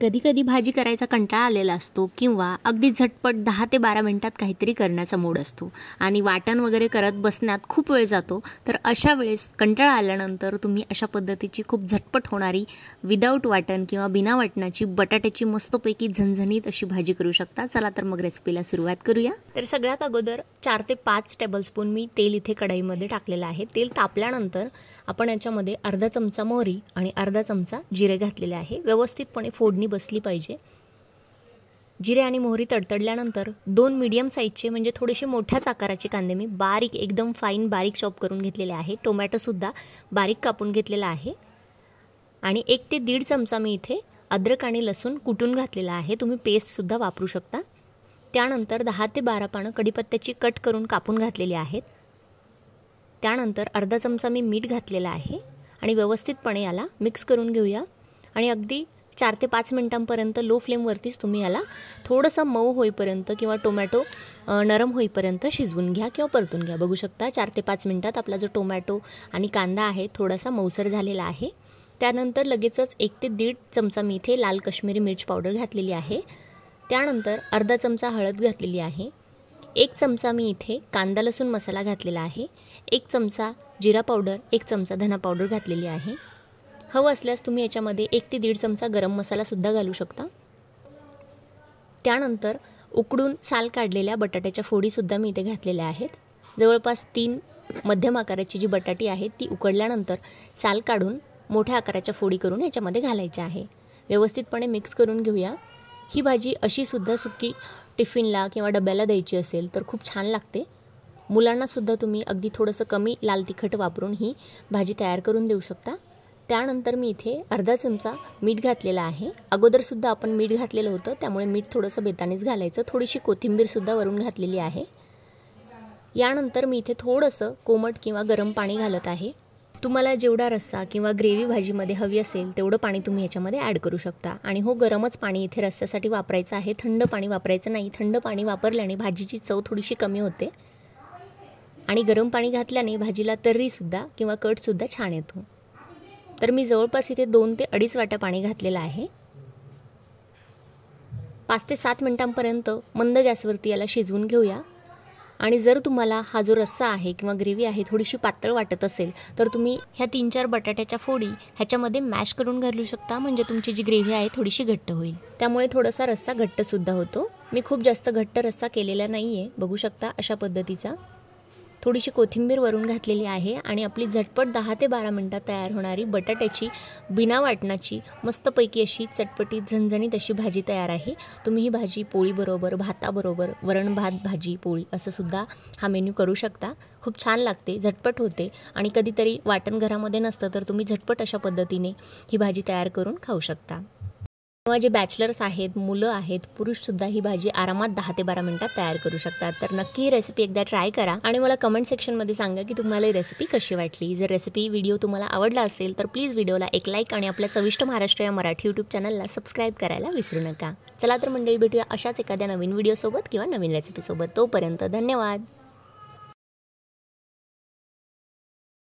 कधीकधी भाजी करायचा कंटाळा आलेला असतो किंवा अगदी झटपट दहा ते बारा मिनटात काहीतरी करण्याचा मूड असतो आणि वाटण वगैरे करत बसण्यात खूप वेळ जातो तर अशा वेळेस कंटाळा आल्यानंतर तुम्ही अशा पद्धतीची खूप झटपट होणारी विदाऊट वाटण किंवा बिना वाटणाची बटाट्याची मस्तपैकी झणझणीत अशी भाजी करू शकता चला तर मग रेसिपीला सुरुवात करूया तर सगळ्यात अगोदर चार ते पाच टेबलस्पून मी तेल इथे कढईमध्ये टाकलेलं आहे तेल तापल्यानंतर आपण याच्यामध्ये अर्धा चमचा मोहरी आणि अर्धा चमचा जिरे घातलेले आहे व्यवस्थितपणे फोडणी बसली पाहिजे जिरे आणि मोहरी तडतडल्यानंतर दोन मीडियम साईजचे म्हणजे थोडेसे मोठ्याच आकाराचे कांदे मी बारीक एकदम फाईन बारीक चॉप करून घेतलेले आहे टोमॅटोसुद्धा बारीक कापून घेतलेला आहे आणि एक ते दीड चमचा मी इथे अद्रक आणि लसूण कुटून घातलेला आहे तुम्ही पेस्टसुद्धा वापरू शकता त्यानंतर दहा ते बारा पानं कढीपत्त्याची कट करून कापून घातलेली आहेत त्यानंतर अर्धा चमचा मी मीठ घातलेला आहे आणि व्यवस्थितपणे याला मिक्स करून घेऊया आणि अगदी चार ते पाच मिनटांपर्यंत लो फ्लेमवरतीच तुम्ही याला थोडंसं मऊ होईपर्यंत किंवा टोमॅटो नरम होईपर्यंत शिजवून घ्या किंवा परतून घ्या बघू शकता चार ते पाच मिनटात आपला जो टोमॅटो आणि कांदा आहे थोडासा मऊसर झालेला आहे त्यानंतर लगेचच एक ते दीड चमचा मी इथे लाल कश्मीरी मिरच पावडर घातलेली आहे त्यानंतर अर्धा चमचा हळद घातलेली आहे एक चमचा मी इथे कांदा लसूण मसाला घातलेला आहे एक चमचा जिरा पावडर एक चमचा धना पावडर घातलेली आहे हवं असल्यास तुम्ही याच्यामध्ये एक ते दीड चमचा गरम मसालासुद्धा घालू शकता त्यानंतर उकडून साल काढलेल्या बटाट्याच्या फोडीसुद्धा मी इथे घातलेल्या आहेत जवळपास तीन मध्यम आकाराची जी बटाटी आहे ती उकडल्यानंतर साल काढून मोठ्या आकाराच्या फोडी करून याच्यामध्ये घालायच्या आहे व्यवस्थितपणे मिक्स करून घेऊया ही भाजी अशीसुद्धा सुकी टिफिनला किंवा डब्याला द्यायची असेल तर खूप छान लागते मुलांनासुद्धा तुम्ही अगदी थोडंसं कमी लाल तिखट वापरून ही भाजी तयार करून देऊ शकता त्यानंतर मी इथे अर्धा चमचा मीठ घातलेला आहे अगोदरसुद्धा आपण मीठ घातलेलं होतं त्यामुळे मीठ थोडंसं बेतानेच घालायचं थोडीशी कोथिंबीरसुद्धा वरून घातलेली आहे यानंतर मी इथे थोडंसं कोमट किंवा गरम पाणी घालत आहे तुम्हाला जेवढा रस्सा किंवा ग्रेव्ही भाजीमध्ये हवी असेल तेवढं पाणी तुम्ही ह्याच्यामध्ये ॲड करू शकता आणि हो गरमच पाणी इथे रस्स्यासाठी वापरायचं आहे थंड पाणी वापरायचं नाही थंड पाणी वापरल्याने भाजीची चव थोडीशी कमी होते आणि गरम पाणी घातल्याने भाजीला तर्रीसुद्धा किंवा कटसुद्धा छान येतो तर मी जवळपास इथे दोन ते अडीच वाटा पाणी घातलेलं आहे पाच ते सात मिनटांपर्यंत मंद गॅसवरती याला शिजवून घेऊया आणि जर तुम्हाला हा जो रस्सा आहे किंवा ग्रेव्ही आहे थोडीशी पातळ वाटत असेल तर तुम्ही ह्या तीन चार बटाट्याच्या फोडी ह्याच्यामध्ये मॅश करून घालू शकता म्हणजे तुमची जी ग्रेव्ही आहे थोडीशी घट्ट होईल त्यामुळे थोडासा रस्सा घट्टसुद्धा होतो मी खूप जास्त घट्ट रस्सा केलेला नाही आहे बघू शकता अशा पद्धतीचा थोडीशी कोथिंबीर वरून घातलेली आहे आणि आपली झटपट दहा ते बारा मिनटात तयार होणारी बटाट्याची बिना वाटणाची मस्तपैकी अशी चटपटीत झणझणीत अशी भाजी तयार आहे तुम्ही ही भाजी पोळीबरोबर भाताबरोबर वरण भात भाजी पोळी असं सुद्धा हा मेन्यू करू शकता खूप छान लागते झटपट होते आणि कधीतरी वाटण घरामध्ये नसतं तर तुम्ही झटपट अशा पद्धतीने ही भाजी तयार करून खाऊ शकता किंवा जे बॅचलर्स आहेत मुलं आहेत पुरुषसुद्धा ही भाजी आरामात दहा ते बारा मिनिटात तयार करू शकतात तर नक्की रेसिपी एकदा ट्राय करा आणि मला कमेंट सेक्शनमध्ये सांगा की तुम्हाला ही रेसिपी कशी वाटली जर रेसिपी व्हिडिओ तुम्हाला आवडला असेल तर प्लीज व्हिडिओला एक लाईक आणि आपल्या चविष्ट महाराष्ट्र या मराठी यूट्यूब चॅनलला सबस्क्राईब करायला विसरू नका चला तर मंडळी भेटूया अशाच एखाद्या नवीन व्हिडिओसोबत किंवा नवीन रेसिपीसोबत तोपर्यंत धन्यवाद